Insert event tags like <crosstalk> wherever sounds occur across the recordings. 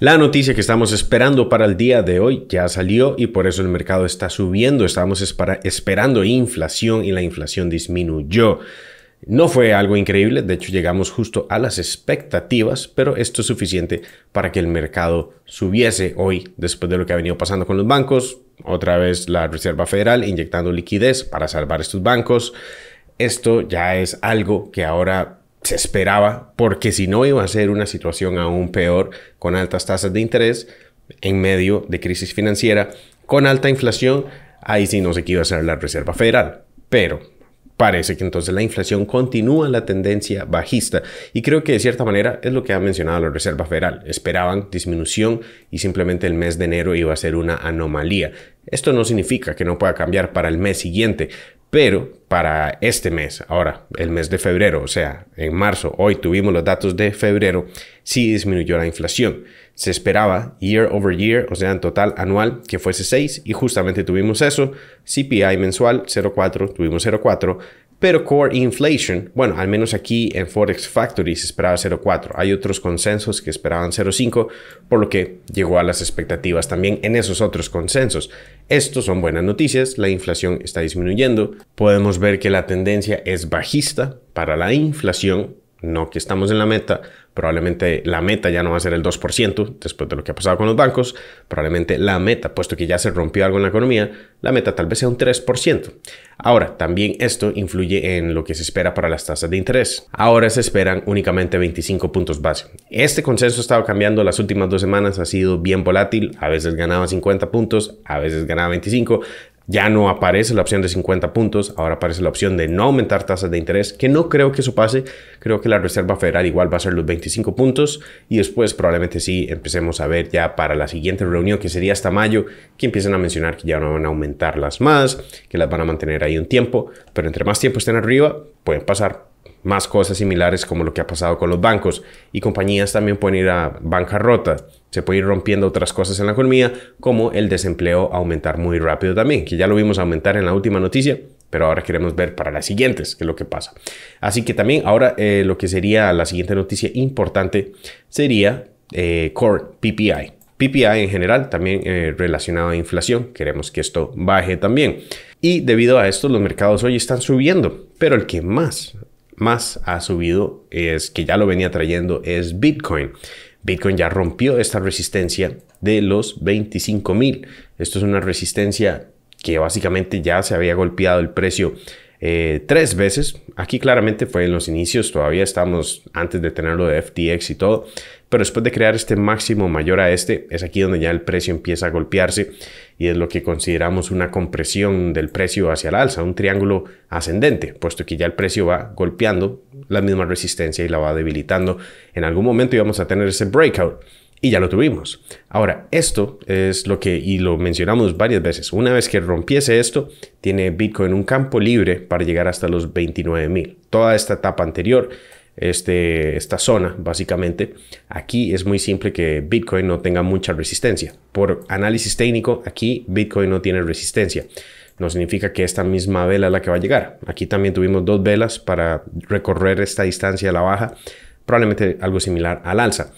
La noticia que estamos esperando para el día de hoy ya salió y por eso el mercado está subiendo. Estamos esperando inflación y la inflación disminuyó. No fue algo increíble, de hecho llegamos justo a las expectativas, pero esto es suficiente para que el mercado subiese hoy después de lo que ha venido pasando con los bancos. Otra vez la Reserva Federal inyectando liquidez para salvar estos bancos. Esto ya es algo que ahora se esperaba, porque si no iba a ser una situación aún peor con altas tasas de interés en medio de crisis financiera, con alta inflación, ahí sí no se qué iba a hacer la Reserva Federal. Pero parece que entonces la inflación continúa la tendencia bajista y creo que de cierta manera es lo que ha mencionado la Reserva Federal. Esperaban disminución y simplemente el mes de enero iba a ser una anomalía. Esto no significa que no pueda cambiar para el mes siguiente, pero para este mes, ahora, el mes de febrero, o sea, en marzo, hoy tuvimos los datos de febrero, sí disminuyó la inflación. Se esperaba year over year, o sea, en total anual, que fuese 6 y justamente tuvimos eso. CPI mensual 0,4, tuvimos 0,4. Pero core inflation, bueno, al menos aquí en Forex Factory se esperaba 0.4. Hay otros consensos que esperaban 0.5, por lo que llegó a las expectativas también en esos otros consensos. Estos son buenas noticias, la inflación está disminuyendo. Podemos ver que la tendencia es bajista para la inflación, no que estamos en la meta, Probablemente la meta ya no va a ser el 2% después de lo que ha pasado con los bancos. Probablemente la meta, puesto que ya se rompió algo en la economía, la meta tal vez sea un 3%. Ahora, también esto influye en lo que se espera para las tasas de interés. Ahora se esperan únicamente 25 puntos base. Este consenso ha estado cambiando las últimas dos semanas, ha sido bien volátil. A veces ganaba 50 puntos, a veces ganaba 25, ya no aparece la opción de 50 puntos, ahora aparece la opción de no aumentar tasas de interés, que no creo que eso pase. Creo que la Reserva Federal igual va a ser los 25 puntos y después probablemente sí empecemos a ver ya para la siguiente reunión, que sería hasta mayo, que empiecen a mencionar que ya no van a aumentarlas más, que las van a mantener ahí un tiempo, pero entre más tiempo estén arriba, pueden pasar más cosas similares como lo que ha pasado con los bancos y compañías también pueden ir a bancarrota se puede ir rompiendo otras cosas en la economía, como el desempleo aumentar muy rápido también, que ya lo vimos aumentar en la última noticia, pero ahora queremos ver para las siguientes qué es lo que pasa. Así que también ahora eh, lo que sería la siguiente noticia importante sería eh, Core PPI. PPI en general, también eh, relacionado a inflación, queremos que esto baje también. Y debido a esto, los mercados hoy están subiendo, pero el que más, más ha subido es que ya lo venía trayendo es Bitcoin Bitcoin ya rompió esta resistencia de los $25,000. Esto es una resistencia que básicamente ya se había golpeado el precio eh, tres veces. Aquí claramente fue en los inicios, todavía estamos antes de tenerlo de FTX y todo, pero después de crear este máximo mayor a este, es aquí donde ya el precio empieza a golpearse y es lo que consideramos una compresión del precio hacia el alza, un triángulo ascendente, puesto que ya el precio va golpeando la misma resistencia y la va debilitando. En algún momento íbamos a tener ese breakout y ya lo tuvimos. Ahora, esto es lo que, y lo mencionamos varias veces, una vez que rompiese esto, tiene Bitcoin un campo libre para llegar hasta los 29 mil. Toda esta etapa anterior, este, esta zona, básicamente, aquí es muy simple que Bitcoin no tenga mucha resistencia. Por análisis técnico, aquí Bitcoin no tiene resistencia no significa que esta misma vela es la que va a llegar. Aquí también tuvimos dos velas para recorrer esta distancia a la baja, probablemente algo similar al alza.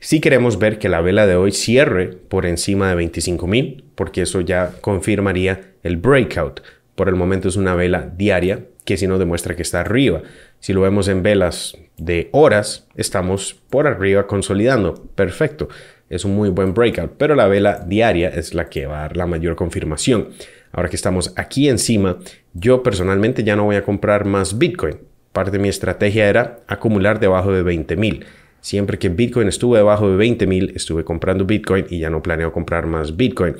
Si queremos ver que la vela de hoy cierre por encima de 25.000, porque eso ya confirmaría el breakout. Por el momento es una vela diaria que si nos demuestra que está arriba. Si lo vemos en velas de horas, estamos por arriba consolidando. Perfecto, es un muy buen breakout, pero la vela diaria es la que va a dar la mayor confirmación ahora que estamos aquí encima, yo personalmente ya no voy a comprar más Bitcoin. Parte de mi estrategia era acumular debajo de 20.000. Siempre que Bitcoin estuvo debajo de 20.000, estuve comprando Bitcoin y ya no planeo comprar más Bitcoin.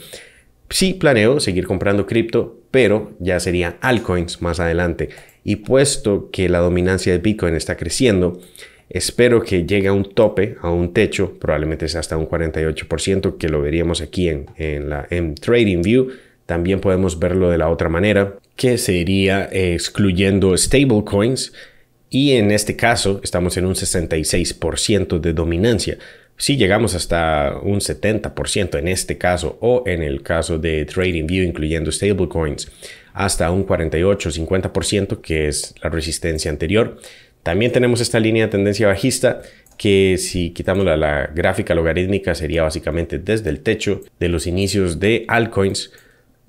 Sí planeo seguir comprando cripto, pero ya sería altcoins más adelante. Y puesto que la dominancia de Bitcoin está creciendo, espero que llegue a un tope, a un techo, probablemente sea hasta un 48%, que lo veríamos aquí en, la, en Trading View. También podemos verlo de la otra manera, que sería eh, excluyendo stablecoins. Y en este caso estamos en un 66% de dominancia. Si llegamos hasta un 70% en este caso o en el caso de TradingView incluyendo stablecoins hasta un 48-50% que es la resistencia anterior. También tenemos esta línea de tendencia bajista que si quitamos la, la gráfica logarítmica sería básicamente desde el techo de los inicios de altcoins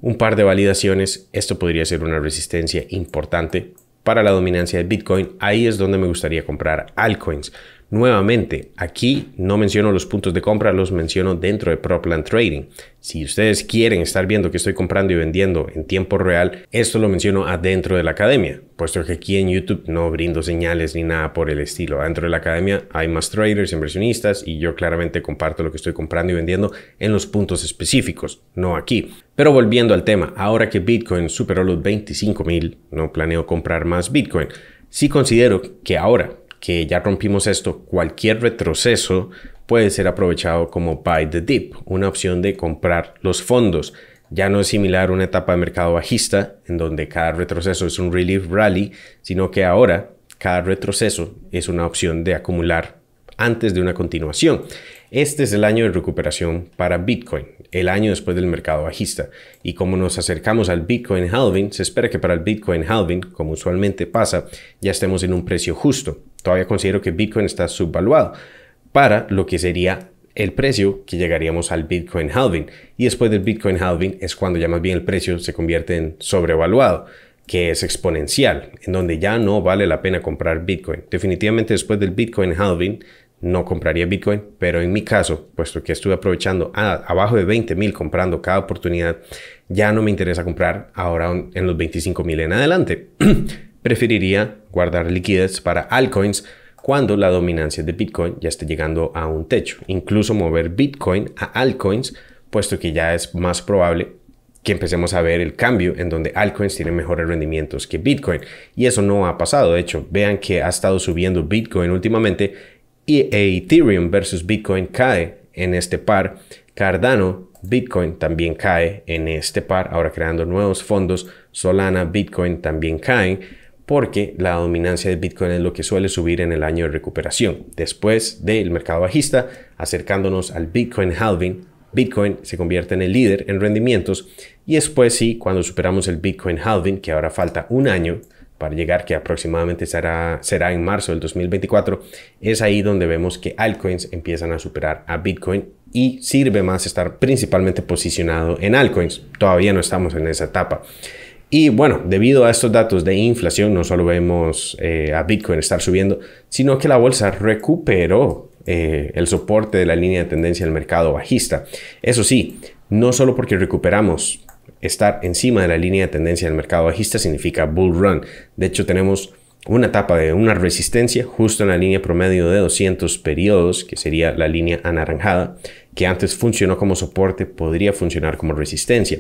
un par de validaciones, esto podría ser una resistencia importante para la dominancia de Bitcoin. Ahí es donde me gustaría comprar altcoins. Nuevamente, aquí no menciono los puntos de compra, los menciono dentro de ProPlan Trading. Si ustedes quieren estar viendo que estoy comprando y vendiendo en tiempo real, esto lo menciono adentro de la academia, puesto que aquí en YouTube no brindo señales ni nada por el estilo. Adentro de la academia hay más traders, inversionistas y yo claramente comparto lo que estoy comprando y vendiendo en los puntos específicos, no aquí. Pero volviendo al tema, ahora que Bitcoin superó los 25 mil, no planeo comprar más Bitcoin. Sí considero que ahora que ya rompimos esto, cualquier retroceso puede ser aprovechado como buy the dip, una opción de comprar los fondos. Ya no es similar a una etapa de mercado bajista, en donde cada retroceso es un relief rally, sino que ahora cada retroceso es una opción de acumular antes de una continuación. Este es el año de recuperación para Bitcoin el año después del mercado bajista. Y como nos acercamos al Bitcoin halving, se espera que para el Bitcoin halving, como usualmente pasa, ya estemos en un precio justo. Todavía considero que Bitcoin está subvaluado para lo que sería el precio que llegaríamos al Bitcoin halving. Y después del Bitcoin halving es cuando ya más bien el precio se convierte en sobrevaluado que es exponencial, en donde ya no vale la pena comprar Bitcoin. Definitivamente después del Bitcoin halving no compraría Bitcoin, pero en mi caso, puesto que estuve aprovechando abajo de 20 mil comprando cada oportunidad, ya no me interesa comprar ahora en los 25 mil en adelante. <clears throat> Preferiría guardar liquidez para altcoins cuando la dominancia de Bitcoin ya esté llegando a un techo. Incluso mover Bitcoin a altcoins, puesto que ya es más probable que empecemos a ver el cambio en donde altcoins tienen mejores rendimientos que Bitcoin. Y eso no ha pasado. De hecho, vean que ha estado subiendo Bitcoin últimamente e Ethereum versus Bitcoin cae en este par. Cardano, Bitcoin también cae en este par. Ahora creando nuevos fondos. Solana, Bitcoin también caen porque la dominancia de Bitcoin es lo que suele subir en el año de recuperación. Después del mercado bajista, acercándonos al Bitcoin halving, Bitcoin se convierte en el líder en rendimientos y después sí, cuando superamos el Bitcoin halving, que ahora falta un año, para llegar, que aproximadamente será, será en marzo del 2024, es ahí donde vemos que altcoins empiezan a superar a Bitcoin y sirve más estar principalmente posicionado en altcoins. Todavía no estamos en esa etapa. Y bueno, debido a estos datos de inflación, no solo vemos eh, a Bitcoin estar subiendo, sino que la bolsa recuperó eh, el soporte de la línea de tendencia del mercado bajista. Eso sí, no solo porque recuperamos estar encima de la línea de tendencia del mercado bajista significa bull run. De hecho, tenemos una etapa de una resistencia justo en la línea promedio de 200 periodos, que sería la línea anaranjada, que antes funcionó como soporte, podría funcionar como resistencia.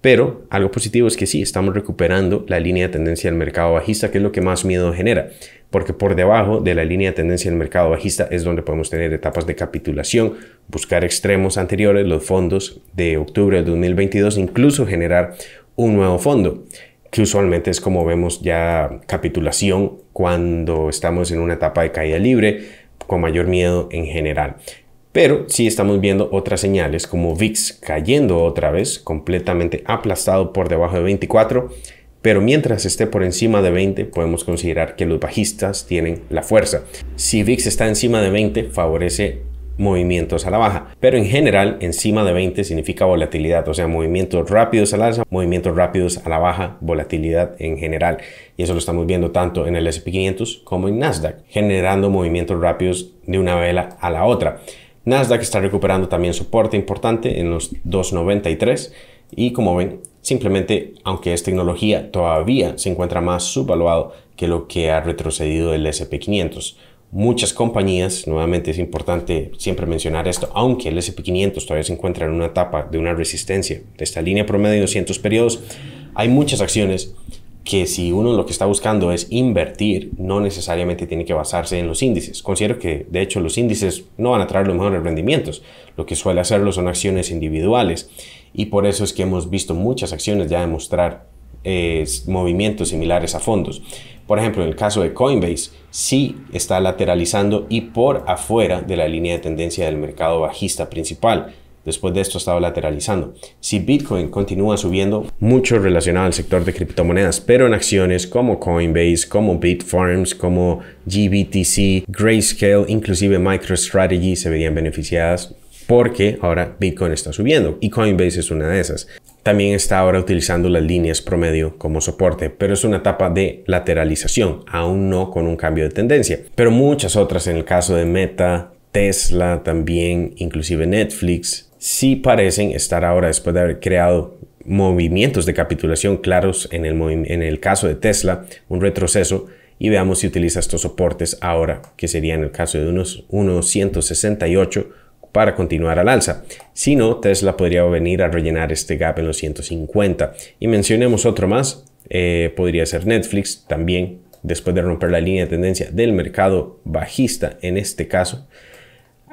Pero algo positivo es que sí, estamos recuperando la línea de tendencia del mercado bajista, que es lo que más miedo genera, porque por debajo de la línea de tendencia del mercado bajista es donde podemos tener etapas de capitulación, buscar extremos anteriores, los fondos de octubre de 2022, incluso generar un nuevo fondo, que usualmente es como vemos ya capitulación cuando estamos en una etapa de caída libre, con mayor miedo en general. Pero sí estamos viendo otras señales como VIX cayendo otra vez, completamente aplastado por debajo de 24. Pero mientras esté por encima de 20, podemos considerar que los bajistas tienen la fuerza. Si VIX está encima de 20, favorece movimientos a la baja. Pero en general, encima de 20 significa volatilidad, o sea, movimientos rápidos al alza, movimientos rápidos a la baja, volatilidad en general. Y eso lo estamos viendo tanto en el SP500 como en Nasdaq, generando movimientos rápidos de una vela a la otra. Nasdaq está recuperando también soporte importante en los 293 y como ven, simplemente aunque es tecnología, todavía se encuentra más subvaluado que lo que ha retrocedido el SP500. Muchas compañías, nuevamente es importante siempre mencionar esto, aunque el SP500 todavía se encuentra en una etapa de una resistencia de esta línea promedio de 200 periodos, hay muchas acciones que si uno lo que está buscando es invertir, no necesariamente tiene que basarse en los índices. Considero que, de hecho, los índices no van a traer los mejores rendimientos. Lo que suele hacerlo son acciones individuales y por eso es que hemos visto muchas acciones ya demostrar eh, movimientos similares a fondos. Por ejemplo, en el caso de Coinbase, sí está lateralizando y por afuera de la línea de tendencia del mercado bajista principal. Después de esto estaba lateralizando. Si Bitcoin continúa subiendo, mucho relacionado al sector de criptomonedas, pero en acciones como Coinbase, como Bitfarms, como GBTC, Grayscale, inclusive MicroStrategy se verían beneficiadas porque ahora Bitcoin está subiendo y Coinbase es una de esas. También está ahora utilizando las líneas promedio como soporte, pero es una etapa de lateralización, aún no con un cambio de tendencia. Pero muchas otras, en el caso de Meta, Tesla, también inclusive Netflix, sí parecen estar ahora, después de haber creado movimientos de capitulación claros en el, en el caso de Tesla, un retroceso, y veamos si utiliza estos soportes ahora, que sería en el caso de unos 168 para continuar al alza. Si no, Tesla podría venir a rellenar este gap en los 150. Y mencionemos otro más, eh, podría ser Netflix también, después de romper la línea de tendencia del mercado bajista en este caso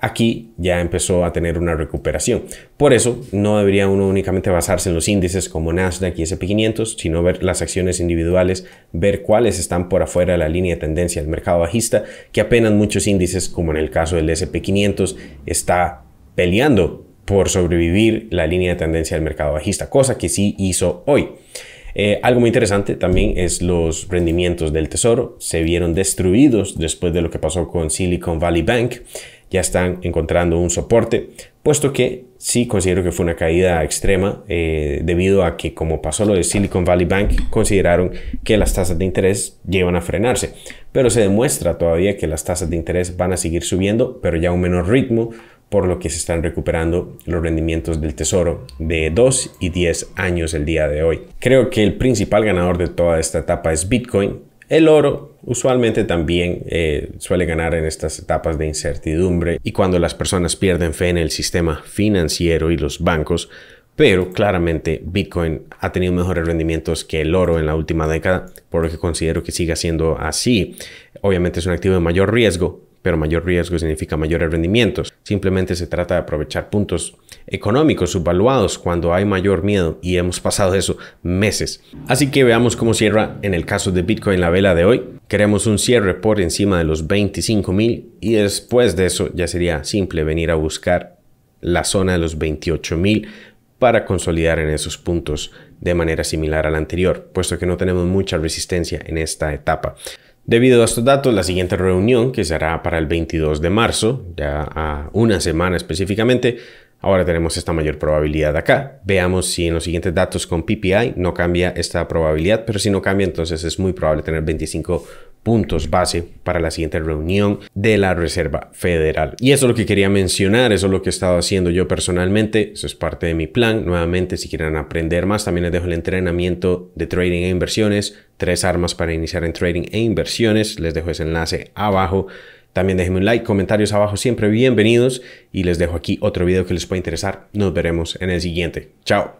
aquí ya empezó a tener una recuperación. Por eso no debería uno únicamente basarse en los índices como Nasdaq y S&P 500, sino ver las acciones individuales, ver cuáles están por afuera de la línea de tendencia del mercado bajista, que apenas muchos índices, como en el caso del S&P 500, está peleando por sobrevivir la línea de tendencia del mercado bajista, cosa que sí hizo hoy. Eh, algo muy interesante también es los rendimientos del tesoro. Se vieron destruidos después de lo que pasó con Silicon Valley Bank ya están encontrando un soporte, puesto que sí considero que fue una caída extrema eh, debido a que como pasó lo de Silicon Valley Bank, consideraron que las tasas de interés llevan a frenarse, pero se demuestra todavía que las tasas de interés van a seguir subiendo, pero ya a un menor ritmo, por lo que se están recuperando los rendimientos del tesoro de 2 y 10 años el día de hoy. Creo que el principal ganador de toda esta etapa es Bitcoin, el oro usualmente también eh, suele ganar en estas etapas de incertidumbre y cuando las personas pierden fe en el sistema financiero y los bancos, pero claramente Bitcoin ha tenido mejores rendimientos que el oro en la última década, por lo que considero que siga siendo así. Obviamente es un activo de mayor riesgo, pero mayor riesgo significa mayores rendimientos. Simplemente se trata de aprovechar puntos económicos subvaluados cuando hay mayor miedo y hemos pasado eso meses. Así que veamos cómo cierra en el caso de Bitcoin la vela de hoy. Queremos un cierre por encima de los 25,000, mil y después de eso ya sería simple venir a buscar la zona de los 28,000 mil para consolidar en esos puntos de manera similar a la anterior, puesto que no tenemos mucha resistencia en esta etapa. Debido a estos datos, la siguiente reunión, que será para el 22 de marzo, ya a una semana específicamente, ahora tenemos esta mayor probabilidad acá. Veamos si en los siguientes datos con PPI no cambia esta probabilidad, pero si no cambia, entonces es muy probable tener 25 puntos base para la siguiente reunión de la Reserva Federal. Y eso es lo que quería mencionar, eso es lo que he estado haciendo yo personalmente, eso es parte de mi plan. Nuevamente, si quieren aprender más, también les dejo el entrenamiento de trading e inversiones, tres armas para iniciar en trading e inversiones, les dejo ese enlace abajo. También déjenme un like, comentarios abajo siempre bienvenidos y les dejo aquí otro video que les pueda interesar. Nos veremos en el siguiente. Chao.